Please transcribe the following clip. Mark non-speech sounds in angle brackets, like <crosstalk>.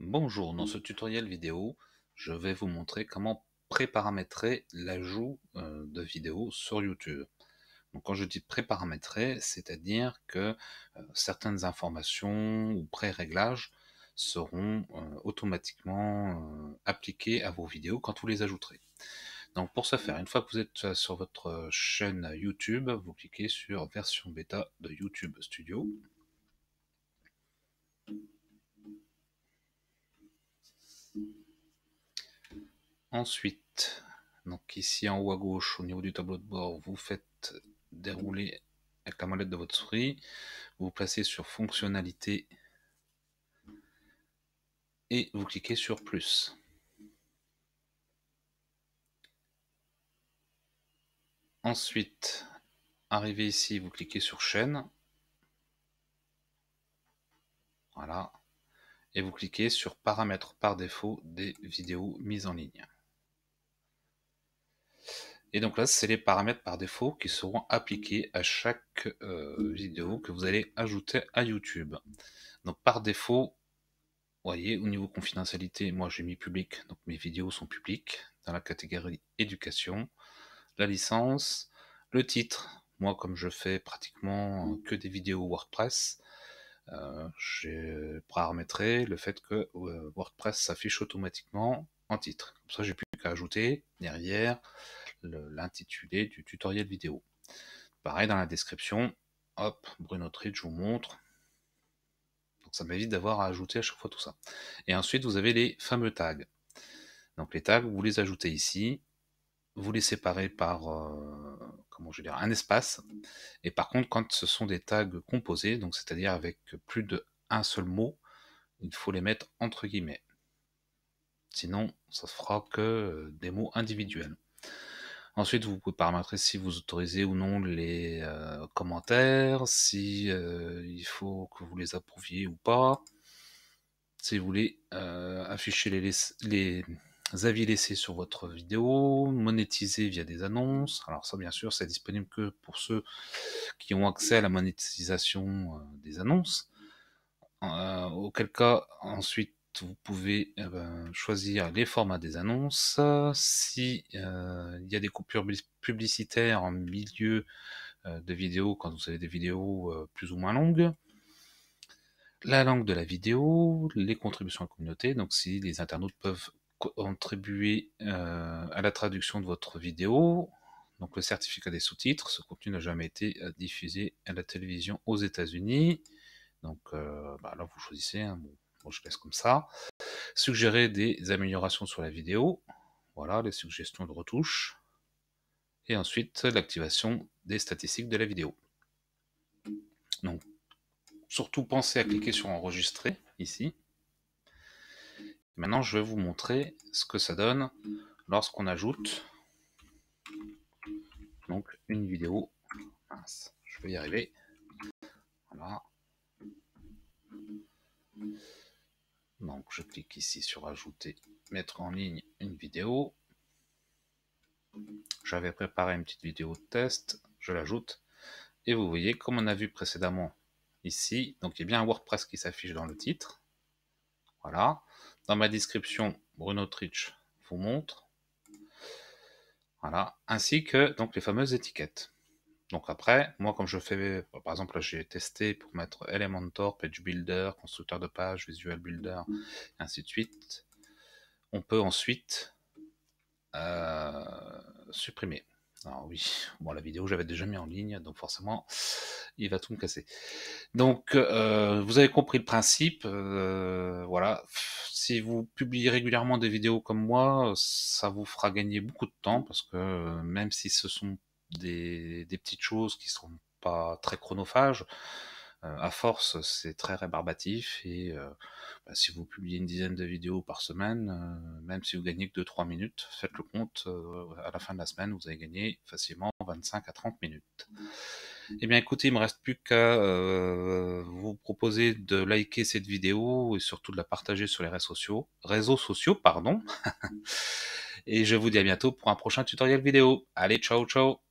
Bonjour, dans ce tutoriel vidéo, je vais vous montrer comment préparamétrer l'ajout euh, de vidéos sur YouTube. Donc quand je dis préparamétrer, c'est-à-dire que euh, certaines informations ou pré-réglages seront euh, automatiquement appliqués à vos vidéos quand vous les ajouterez. Donc pour ce faire, une fois que vous êtes sur votre chaîne YouTube, vous cliquez sur version bêta de YouTube Studio. Ensuite, donc ici en haut à gauche, au niveau du tableau de bord, vous faites dérouler avec la molette de votre souris, vous vous placez sur fonctionnalité et vous cliquez sur plus. Ensuite, arrivé ici, vous cliquez sur chaîne. Voilà. Et vous cliquez sur paramètres par défaut des vidéos mises en ligne. Et donc là, c'est les paramètres par défaut qui seront appliqués à chaque euh, vidéo que vous allez ajouter à YouTube. Donc par défaut, vous voyez, au niveau confidentialité, moi j'ai mis public, donc mes vidéos sont publiques dans la catégorie éducation. La licence, le titre, moi comme je fais pratiquement que des vidéos WordPress, euh, j'ai paramétré le fait que euh, WordPress s'affiche automatiquement en titre. Comme ça, j'ai plus qu'à ajouter derrière l'intitulé du tutoriel vidéo. Pareil dans la description, hop, Bruno je vous montre. Donc ça m'évite d'avoir à ajouter à chaque fois tout ça. Et ensuite, vous avez les fameux tags. Donc les tags, vous les ajoutez ici, vous les séparez par euh, comment je dire, un espace. Et par contre, quand ce sont des tags composés, donc c'est-à-dire avec plus d'un seul mot, il faut les mettre entre guillemets. Sinon, ça ne fera que euh, des mots individuels. Ensuite, vous pouvez paramétrer si vous autorisez ou non les euh, commentaires, si euh, il faut que vous les approuviez ou pas, si vous voulez euh, afficher les, les, avis laissés sur votre vidéo, monétiser via des annonces. Alors ça, bien sûr, c'est disponible que pour ceux qui ont accès à la monétisation des annonces. auquel cas, ensuite, vous pouvez eh ben, choisir les formats des annonces. Si euh, il y a des coupures publicitaires en milieu euh, de vidéo, quand vous avez des vidéos euh, plus ou moins longues, la langue de la vidéo, les contributions à la communauté, donc si les internautes peuvent contribuer à la traduction de votre vidéo, donc le certificat des sous-titres, ce contenu n'a jamais été diffusé à la télévision aux États-Unis. Donc bah, là, vous choisissez. un hein, bon, je laisse comme ça. Suggérer des améliorations sur la vidéo. Voilà, les suggestions de retouches. Et ensuite, l'activation des statistiques de la vidéo. Donc, surtout, pensez à cliquer sur enregistrer ici. Maintenant, je vais vous montrer ce que ça donne lorsqu'on ajoute donc une vidéo. je vais y arriver. je clique ici sur ajouter, mettre en ligne une vidéo. J'avais préparé une petite vidéo de test, je l'ajoute. Et vous voyez, comme on a vu précédemment ici, donc il y a bien un WordPress qui s'affiche dans le titre. Voilà. Dans ma description, Bruno Trich vous montre. Voilà. Ainsi que donc les fameuses étiquettes. Donc après, moi, comme je fais, bah, par exemple, j'ai testé pour mettre Elementor, Page Builder, constructeur de page, Visual Builder, mmh. et ainsi de suite. On peut ensuite euh, supprimer. Alors oui, <laughs> bon, la vidéo, j'avais déjà mis en ligne, donc forcément, il va tout me casser. Donc, euh, vous avez compris le principe. Euh, voilà, si vous publiez régulièrement des vidéos comme moi, ça vous fera gagner beaucoup de temps, parce que même si ce sont des, petites choses qui sont pas très chronophages. Euh, à force, c'est très rébarbatif et euh, bah, si vous publiez une dizaine de vidéos par semaine, euh, même si vous gagnez que 2-3 minutes, faites le compte, à la fin de la semaine, vous avez gagné facilement 25 à 30 minutes. Mmh. Eh bien écoutez, il me reste plus qu'à vous proposer de liker cette vidéo et surtout de la partager sur les réseaux sociaux, réseaux sociaux pardon. Mmh. <laughs> et je vous dis à bientôt pour un prochain tutoriel vidéo. Allez, ciao ciao